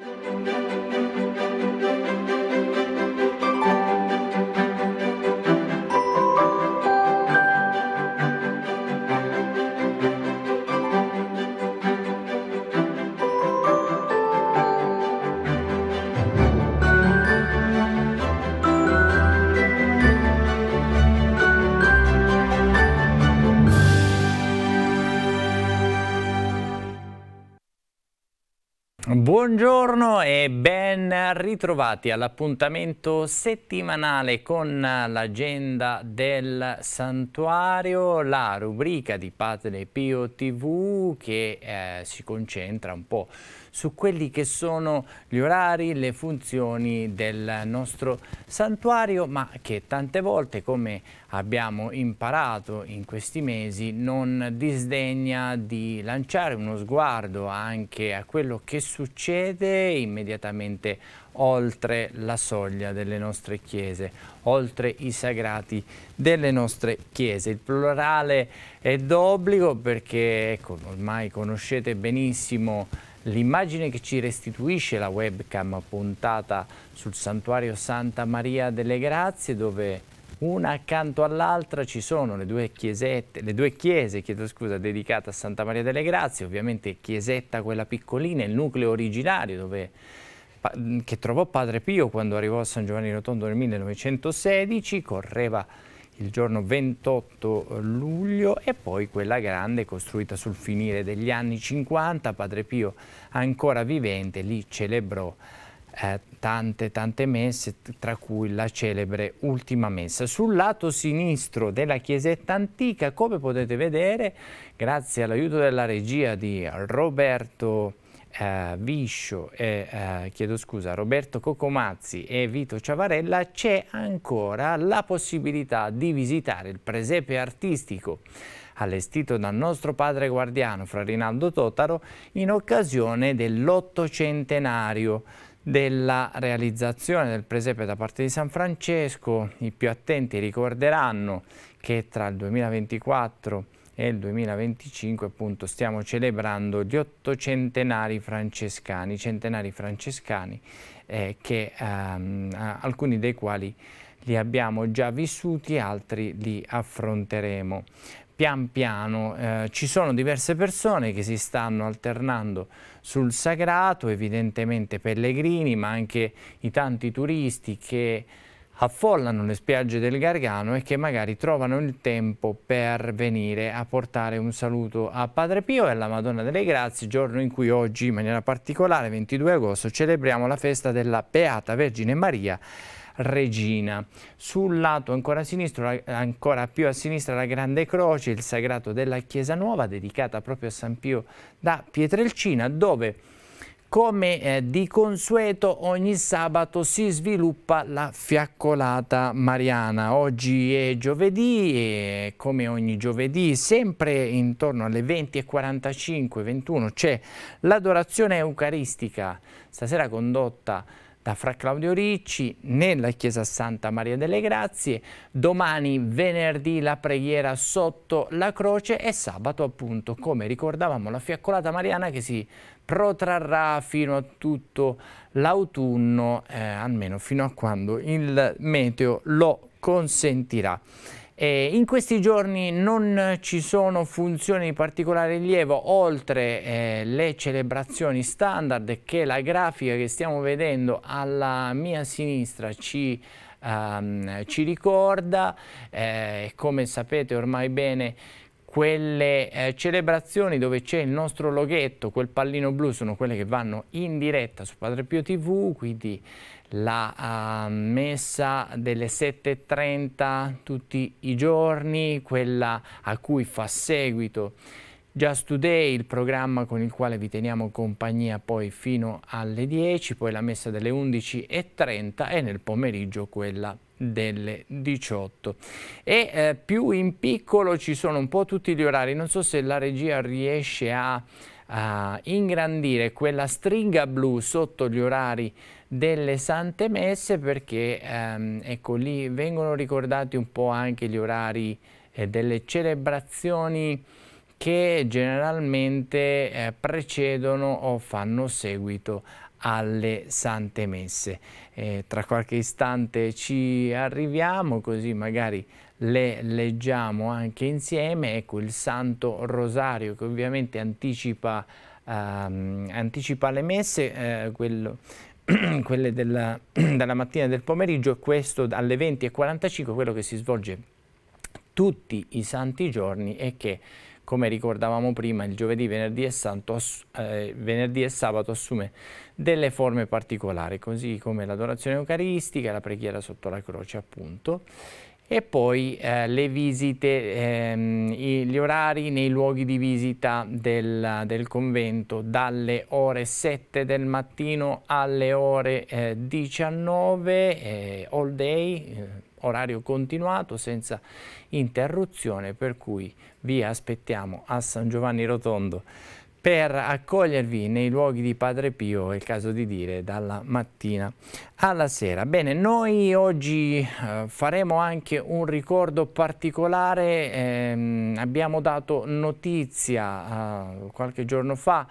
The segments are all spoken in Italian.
Música Buongiorno e ben ritrovati all'appuntamento settimanale con l'agenda del santuario, la rubrica di Padre Pio TV che eh, si concentra un po' su quelli che sono gli orari, le funzioni del nostro santuario, ma che tante volte, come abbiamo imparato in questi mesi, non disdegna di lanciare uno sguardo anche a quello che succede immediatamente oltre la soglia delle nostre chiese, oltre i sagrati delle nostre chiese. Il plurale è d'obbligo perché ecco, ormai conoscete benissimo L'immagine che ci restituisce la webcam puntata sul santuario Santa Maria delle Grazie dove una accanto all'altra ci sono le due, chiesette, le due chiese, chiedo scusa, dedicate a Santa Maria delle Grazie, ovviamente chiesetta quella piccolina, il nucleo originario dove, che trovò Padre Pio quando arrivò a San Giovanni Rotondo nel 1916, correva il giorno 28 eh, luglio e poi quella grande costruita sul finire degli anni 50, Padre Pio ancora vivente, lì celebrò eh, tante tante messe, tra cui la celebre ultima messa. Sul lato sinistro della chiesetta antica, come potete vedere, grazie all'aiuto della regia di Roberto eh, Viscio, eh, chiedo scusa, Roberto Cocomazzi e Vito Ciavarella, c'è ancora la possibilità di visitare il presepe artistico allestito dal nostro padre guardiano fra Rinaldo Totaro in occasione dell'ottocentenario della realizzazione del presepe da parte di San Francesco. I più attenti ricorderanno che tra il 2024 e il 2025 appunto stiamo celebrando gli ottocentenari francescani, centenari francescani eh, che, ehm, alcuni dei quali li abbiamo già vissuti, altri li affronteremo. Pian piano eh, ci sono diverse persone che si stanno alternando sul sagrato, evidentemente pellegrini, ma anche i tanti turisti che affollano le spiagge del Gargano e che magari trovano il tempo per venire a portare un saluto a Padre Pio e alla Madonna delle Grazie, giorno in cui oggi in maniera particolare, 22 agosto, celebriamo la festa della Beata Vergine Maria Regina. Sul lato ancora, sinistro, ancora più a sinistra la Grande Croce, il sagrato della Chiesa Nuova, dedicata proprio a San Pio da Pietrelcina, dove come eh, di consueto ogni sabato si sviluppa la fiaccolata mariana. Oggi è giovedì e come ogni giovedì sempre intorno alle 20.45-21 c'è l'adorazione eucaristica, stasera condotta da Fra Claudio Ricci nella Chiesa Santa Maria delle Grazie, domani venerdì la preghiera sotto la croce e sabato appunto come ricordavamo la fiaccolata mariana che si protrarrà fino a tutto l'autunno, eh, almeno fino a quando il meteo lo consentirà. Eh, in questi giorni non ci sono funzioni di particolare rilievo oltre eh, le celebrazioni standard che la grafica che stiamo vedendo alla mia sinistra ci ehm, ci ricorda, eh, come sapete ormai bene, quelle eh, celebrazioni dove c'è il nostro loghetto, quel pallino blu, sono quelle che vanno in diretta su Padre Pio TV, quindi la uh, messa delle 7.30 tutti i giorni, quella a cui fa seguito Just Today, il programma con il quale vi teniamo compagnia poi fino alle 10, poi la messa delle 11.30 e nel pomeriggio quella delle 18 e eh, più in piccolo ci sono un po' tutti gli orari non so se la regia riesce a, a ingrandire quella stringa blu sotto gli orari delle sante messe perché ehm, ecco, lì vengono ricordati un po' anche gli orari eh, delle celebrazioni che generalmente eh, precedono o fanno seguito alle sante messe. Eh, tra qualche istante ci arriviamo così magari le leggiamo anche insieme. Ecco il Santo Rosario che ovviamente anticipa, ehm, anticipa le messe, eh, quello quelle della, dalla mattina e del pomeriggio e questo alle 20.45, quello che si svolge tutti i santi giorni e che come ricordavamo prima, il giovedì, venerdì e, santo, eh, venerdì e, sabato assume delle forme particolari, così come l'adorazione eucaristica, la preghiera sotto la croce appunto e poi eh, le visite, ehm, gli orari nei luoghi di visita del, del, convento dalle ore 7 del mattino alle ore eh, 19, eh, all day, eh, orario continuato senza interruzione per cui vi aspettiamo a San Giovanni Rotondo per accogliervi nei luoghi di Padre Pio, è il caso di dire, dalla mattina alla sera. Bene, noi oggi eh, faremo anche un ricordo particolare, eh, abbiamo dato notizia eh, qualche giorno fa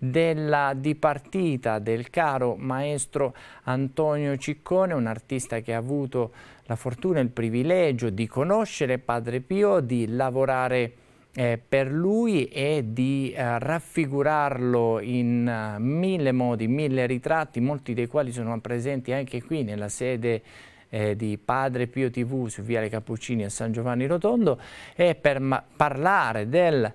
della dipartita del caro maestro Antonio Ciccone, un artista che ha avuto la fortuna e il privilegio di conoscere Padre Pio, di lavorare eh, per lui e di eh, raffigurarlo in uh, mille modi, mille ritratti, molti dei quali sono presenti anche qui nella sede eh, di Padre Pio TV su Viale Cappuccini a San Giovanni Rotondo e per parlare del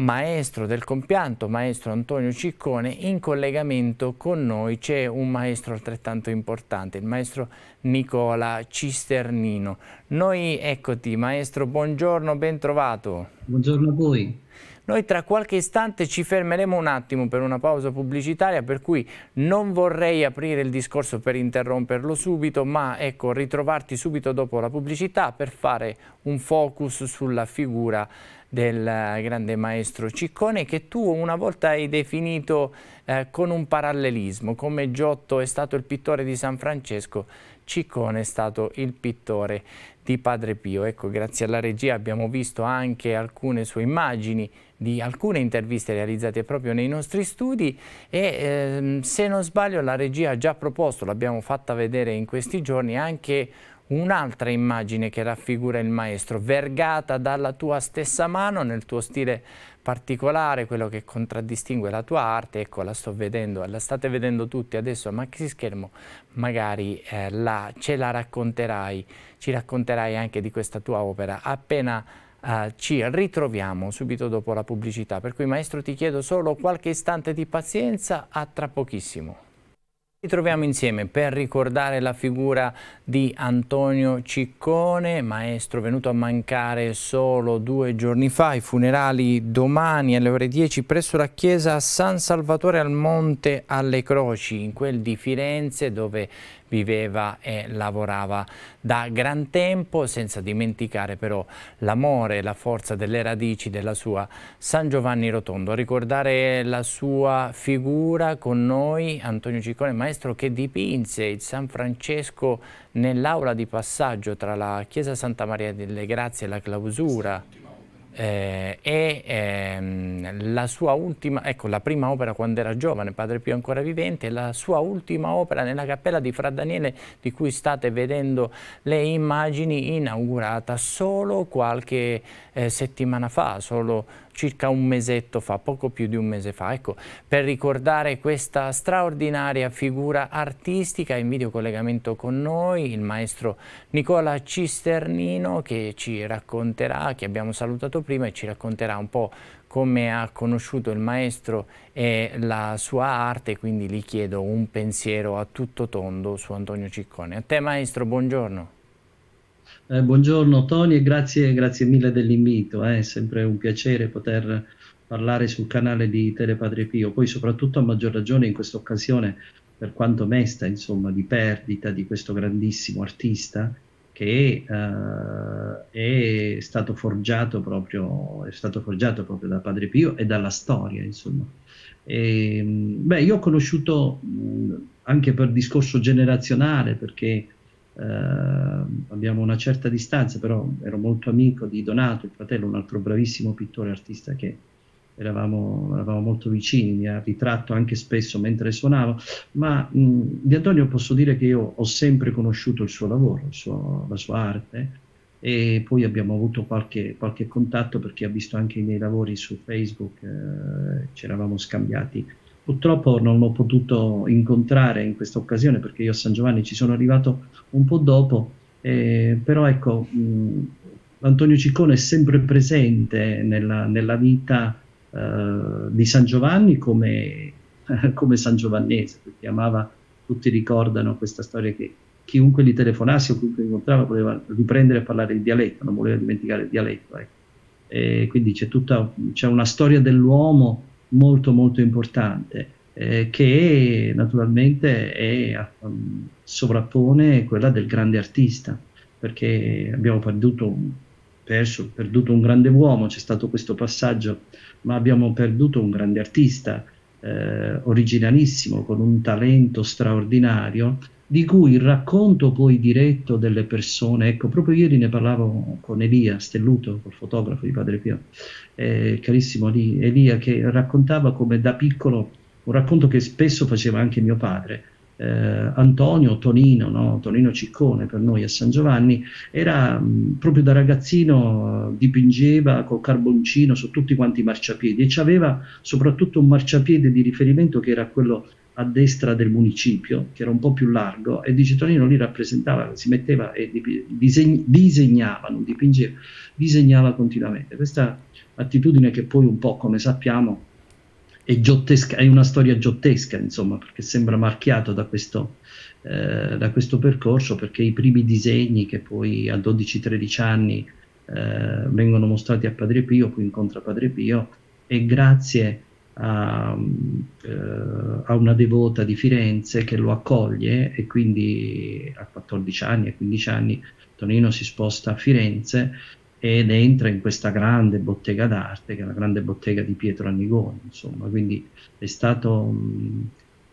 maestro del compianto, maestro Antonio Ciccone, in collegamento con noi c'è un maestro altrettanto importante, il maestro Nicola Cisternino. Noi, eccoti, maestro, buongiorno, ben trovato. Buongiorno a voi. Noi tra qualche istante ci fermeremo un attimo per una pausa pubblicitaria, per cui non vorrei aprire il discorso per interromperlo subito, ma ecco, ritrovarti subito dopo la pubblicità per fare un focus sulla figura del eh, grande maestro Ciccone che tu una volta hai definito eh, con un parallelismo, come Giotto è stato il pittore di San Francesco, Ciccone è stato il pittore di Padre Pio. Ecco, grazie alla regia abbiamo visto anche alcune sue immagini di alcune interviste realizzate proprio nei nostri studi e ehm, se non sbaglio la regia ha già proposto, l'abbiamo fatta vedere in questi giorni, anche un'altra immagine che raffigura il maestro, vergata dalla tua stessa mano nel tuo stile particolare, quello che contraddistingue la tua arte, ecco la sto vedendo, la state vedendo tutti adesso a maxi schermo, magari eh, la, ce la racconterai, ci racconterai anche di questa tua opera appena Uh, ci ritroviamo subito dopo la pubblicità, per cui maestro ti chiedo solo qualche istante di pazienza, a tra pochissimo. Ci troviamo insieme per ricordare la figura di Antonio Ciccone, maestro venuto a mancare solo due giorni fa, i funerali domani alle ore 10 presso la chiesa San Salvatore al Monte alle Croci, in quel di Firenze dove viveva e lavorava da gran tempo, senza dimenticare però l'amore e la forza delle radici della sua San Giovanni Rotondo. ricordare la sua figura con noi, Antonio Ciccone, maestro che dipinse il San Francesco nell'aula di passaggio tra la chiesa Santa Maria delle Grazie e la clausura eh, e ehm, la sua ultima, ecco la prima opera quando era giovane, Padre più ancora vivente, la sua ultima opera nella cappella di Fra Daniele di cui state vedendo le immagini inaugurata solo qualche eh, settimana fa, solo circa un mesetto fa, poco più di un mese fa. Ecco, per ricordare questa straordinaria figura artistica in videocollegamento con noi il maestro Nicola Cisternino che ci racconterà, che abbiamo salutato prima e ci racconterà un po' come ha conosciuto il maestro e la sua arte, quindi gli chiedo un pensiero a tutto tondo su Antonio Ciccone. A te maestro, buongiorno. Eh, buongiorno Tony e grazie, grazie mille dell'invito, eh. è sempre un piacere poter parlare sul canale di Telepadre Pio, poi soprattutto a maggior ragione in questa occasione, per quanto mesta insomma, di perdita di questo grandissimo artista che eh, è, stato forgiato proprio, è stato forgiato proprio da Padre Pio e dalla storia insomma. E, ehm, beh, io ho conosciuto mh, anche per discorso generazionale perché Ehm, abbiamo una certa distanza, però ero molto amico di Donato, il fratello, un altro bravissimo pittore artista che Eravamo, eravamo, molto vicini, mi ha ritratto anche spesso mentre suonavo, ma mh, di Antonio posso dire che io ho sempre conosciuto il suo lavoro, il suo, la sua arte e poi abbiamo avuto qualche, qualche, contatto perché ha visto anche i miei lavori su Facebook, eh, ci eravamo scambiati Purtroppo non l'ho potuto incontrare in questa occasione perché io a San Giovanni ci sono arrivato un po' dopo, eh, però ecco, mh, Antonio Ciccone è sempre presente nella, nella vita eh, di San Giovanni come, come San Giovannese, perché amava, tutti ricordano questa storia che chiunque gli telefonasse o chiunque incontrava voleva riprendere a parlare il dialetto, non voleva dimenticare il dialetto. Ecco. quindi c'è tutta c'è una storia dell'uomo molto molto importante eh, che naturalmente è, um, sovrappone quella del grande artista perché abbiamo perduto, perso, perduto un grande uomo, c'è stato questo passaggio, ma abbiamo perduto un grande artista eh, originalissimo con un talento straordinario di cui il racconto poi diretto delle persone, ecco, proprio ieri ne parlavo con Elia Stelluto, col fotografo di Padre Pio, eh, carissimo Elia, che raccontava come da piccolo, un racconto che spesso faceva anche mio padre, eh, Antonio Tonino, no? Tonino Ciccone per noi a San Giovanni, era mh, mm, proprio da ragazzino eh, dipingeva col carboncino su tutti quanti i marciapiedi e aveva soprattutto un marciapiede di riferimento che era quello a destra del municipio, che era un po' più largo, e Di Tonino lì rappresentava, si metteva e diseg- disegnava, non dipingeva, disegnava continuamente. Questa attitudine che poi un po', come sappiamo, è, giottesca, è una storia giottesca, insomma, perché sembra marchiato da questo, eh, da questo percorso, perché i primi disegni che poi a 12-13 anni eh, vengono mostrati a Padre Pio, qui incontra Padre Pio, e grazie a a, eh, a, una devota di Firenze che lo accoglie e quindi a 14 anni, a 15 anni Tonino si sposta a Firenze ed entra in questa grande bottega d'arte, che è la grande bottega di Pietro Annigoni, insomma, quindi è stato,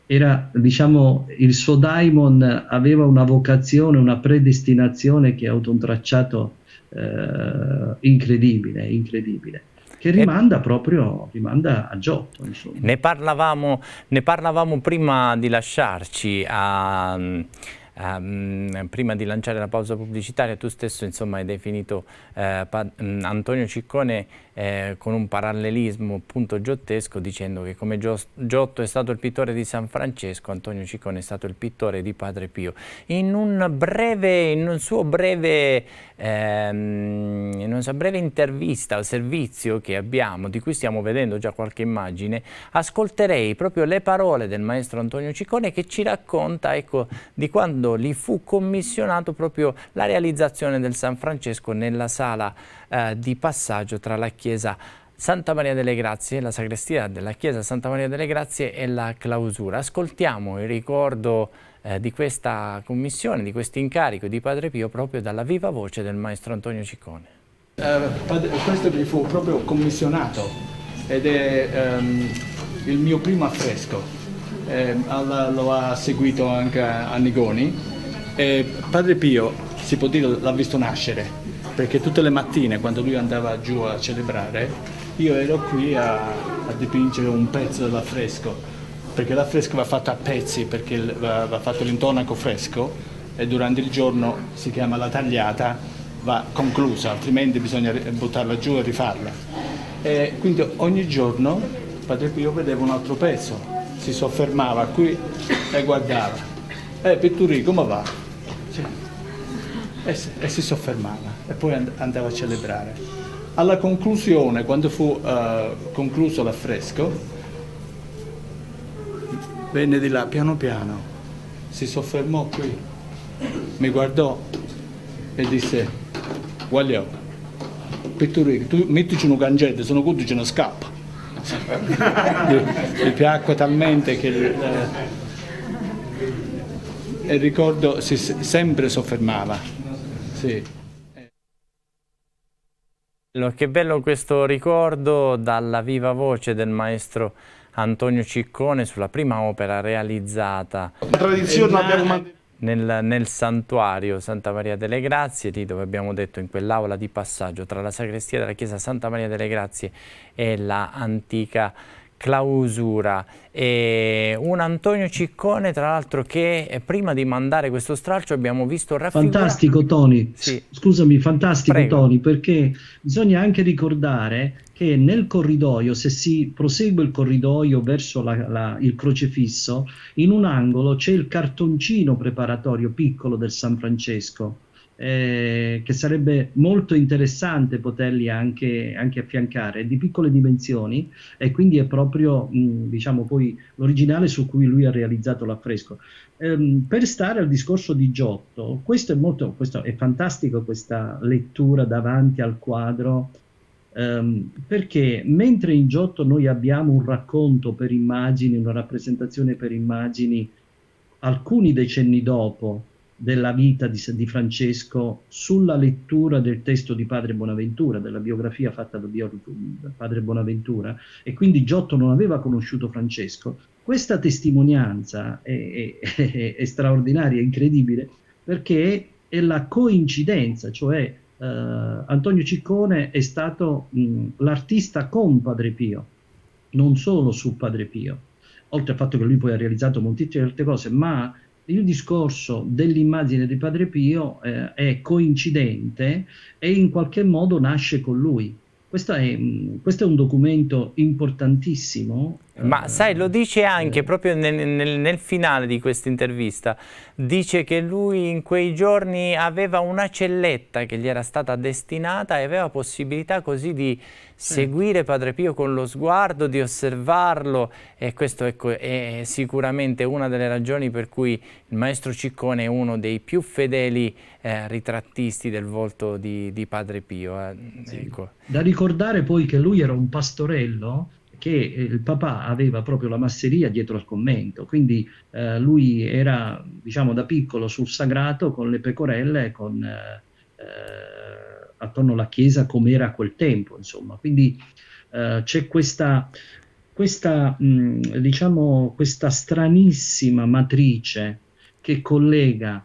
era, diciamo, il suo daimon aveva una vocazione, una predestinazione che ha avuto un tracciato eh, incredibile, incredibile che rimanda proprio rimanda a Giotto. Ne parlavamo, ne parlavamo, prima di lasciarci a Ehm, prima di lanciare la pausa pubblicitaria, tu stesso insomma, hai definito eh, mm, Antonio Ciccone eh, con un parallelismo appunto giottesco dicendo che come Giotto è stato il pittore di San Francesco, Antonio Ciccone è stato il pittore di Padre Pio. In un, breve, in un suo breve, ehm, in una sua breve intervista al servizio che abbiamo, di cui stiamo vedendo già qualche immagine, ascolterei proprio le parole del maestro Antonio Ciccone che ci racconta ecco, di quando quando gli fu commissionato proprio la realizzazione del San Francesco nella sala eh, di passaggio tra la chiesa Santa Maria delle Grazie, la sagrestia della chiesa Santa Maria delle Grazie e la clausura. Ascoltiamo il ricordo eh, di questa commissione, di questo incarico di Padre Pio proprio dalla viva voce del maestro Antonio Ciccone. Uh, questo mi fu proprio commissionato ed è um, il mio primo affresco eh, alla, lo ha seguito anche Annigoni. E padre Pio, si può dire, l'ha visto nascere, perché tutte le mattine quando lui andava giù a celebrare, io ero qui a, a dipingere un pezzo dell'affresco, perché l'affresco va fatto a pezzi, perché va, va fatto l'intonaco fresco e durante il giorno si chiama la tagliata, va conclusa, altrimenti bisogna buttarla giù e rifarla. E quindi ogni giorno Padre Pio vedeva un altro pezzo si soffermava qui e guardava. Eh Pitturì come va? Cioè, e, e, si soffermava e poi and andava a celebrare. Alla conclusione, quando fu uh, concluso l'affresco, venne di là piano piano, si soffermò qui, mi guardò e disse, Guagliò, Pitturì, tu mettici un cangetto, se no tu ce ne scappa mi piacque talmente che il, eh, il ricordo si, sempre soffermava. Sì. Che bello questo ricordo dalla viva voce del maestro Antonio Ciccone sulla prima opera realizzata. La tradizione eh, l'abbiamo mantenuta nel, nel, santuario Santa Maria delle Grazie, lì dove abbiamo detto in quell'aula di passaggio tra la sagrestia della chiesa Santa Maria delle Grazie e la clausura e un Antonio Ciccone tra l'altro che eh, prima di mandare questo stralcio abbiamo visto raffigurato fantastico Tony sì. scusami fantastico Prego. Tony perché bisogna anche ricordare che nel corridoio, se si prosegue il corridoio verso la, la, il crocefisso, in un angolo c'è il cartoncino preparatorio piccolo del San Francesco. Eh, che sarebbe molto interessante poterli anche, anche, affiancare, di piccole dimensioni e quindi è proprio mh, diciamo poi l'originale su cui lui ha realizzato l'affresco. Eh, per stare al discorso di Giotto, questo è, molto, questo è fantastico questa lettura davanti al quadro Um, perché mentre in Giotto noi abbiamo un racconto per immagini, una rappresentazione per immagini, alcuni decenni dopo della vita di, di Francesco sulla lettura del testo di Padre Bonaventura, della biografia fatta da, bio, da Padre Bonaventura, e quindi Giotto non aveva conosciuto Francesco, questa testimonianza è, è, è, è straordinaria, incredibile, perché è la coincidenza, cioè eh, Antonio Ciccone è stato mh, l'artista con Padre Pio, non solo su Padre Pio, oltre al fatto che lui poi ha realizzato moltissime altre cose, ma il discorso dell'immagine di Padre Pio eh, è coincidente e in qualche modo nasce con lui. Questo è, questo è, un documento importantissimo ma sai, lo dice anche proprio nel, nel, nel finale di questa intervista, dice che lui in quei giorni aveva una celletta che gli era stata destinata e aveva possibilità così di seguire Padre Pio con lo sguardo, di osservarlo e questo ecco, è sicuramente una delle ragioni per cui il maestro Ciccone è uno dei più fedeli eh, ritrattisti del volto di, di Padre Pio. Eh. Sì. Ecco. Da ricordare poi che lui era un pastorello che eh, il papà aveva proprio la masseria dietro al convento, quindi eh, lui era diciamo da piccolo sul sagrato con le pecorelle, con, eh, attorno alla chiesa come era a quel tempo, insomma. Quindi eh, c'è questa, questa, mh, diciamo, questa stranissima matrice che collega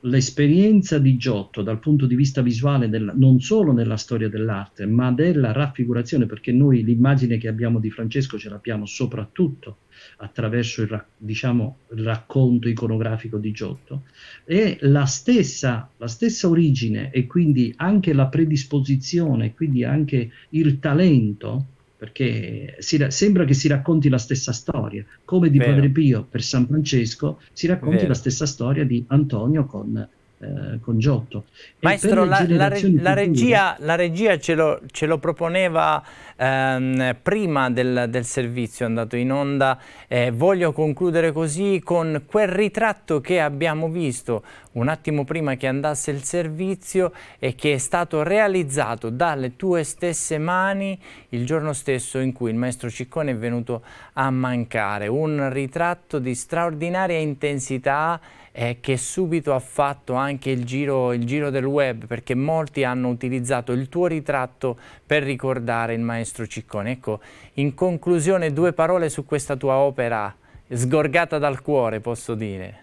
l'esperienza di Giotto dal punto di vista visuale del, non solo nella storia dell'arte, ma della raffigurazione, perché noi l'immagine che abbiamo di Francesco ce l'abbiamo soprattutto attraverso il, diciamo, il racconto iconografico di Giotto, è la stessa, la stessa origine e quindi anche la predisposizione, quindi anche il talento perché si, sembra che si racconti la stessa storia, come di Vero. Padre Pio per San Francesco si racconti Vero. la stessa storia di Antonio con eh, con Giotto. Maestro, la, la, re, la, regia, la, regia, ce lo, ce lo proponeva ehm, prima del, del, servizio andato in onda. Eh, voglio concludere così con quel ritratto che abbiamo visto un attimo prima che andasse il servizio e che è stato realizzato dalle tue stesse mani il giorno stesso in cui il maestro Ciccone è venuto a mancare. Un ritratto di straordinaria intensità eh, che subito ha fatto anche il giro, il giro del web perché molti hanno utilizzato il tuo ritratto per ricordare il maestro Ciccone. Ecco, in conclusione due parole su questa tua opera sgorgata dal cuore, posso dire.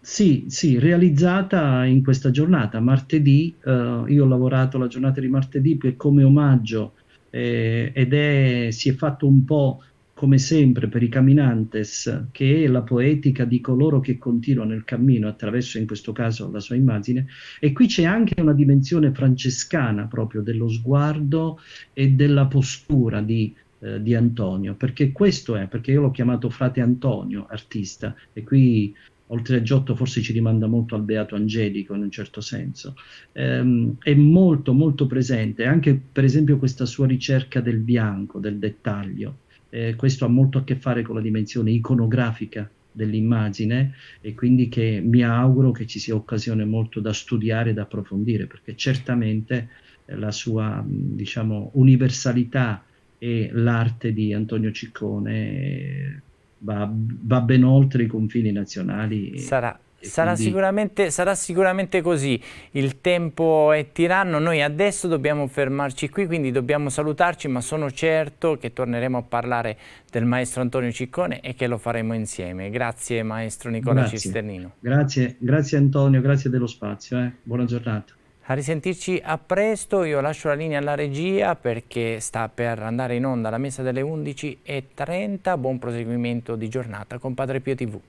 Sì, sì, realizzata in questa giornata, martedì, eh, io ho lavorato la giornata di martedì come omaggio eh, ed è, si è fatto un po' come sempre per i camminantes, che è la poetica di coloro che continuano il cammino attraverso in questo caso la sua immagine, e qui c'è anche una dimensione francescana proprio dello sguardo e della postura di, eh, di Antonio, perché questo è, perché io l'ho chiamato frate Antonio, artista, e qui oltre a Giotto forse ci rimanda molto al Beato Angelico in un certo senso, ehm, è molto molto presente anche per esempio questa sua ricerca del bianco, del dettaglio, eh, questo ha molto a che fare con la dimensione iconografica dell'immagine e quindi che mi auguro che ci sia occasione molto da studiare e da approfondire perché certamente eh, la sua diciamo universalità e l'arte di Antonio Ciccone eh, va, va ben oltre i confini nazionali. Sarà Sarà, quindi... sicuramente, sarà, sicuramente, così, il tempo è tiranno, noi adesso dobbiamo fermarci qui, quindi dobbiamo salutarci, ma sono certo che torneremo a parlare del maestro Antonio Ciccone e che lo faremo insieme. Grazie maestro Nicola grazie. Cisternino. Grazie, grazie Antonio, grazie dello spazio, eh. buona giornata. A risentirci a presto, io lascio la linea alla regia perché sta per andare in onda la messa delle 11.30, buon proseguimento di giornata con Padre Pio TV.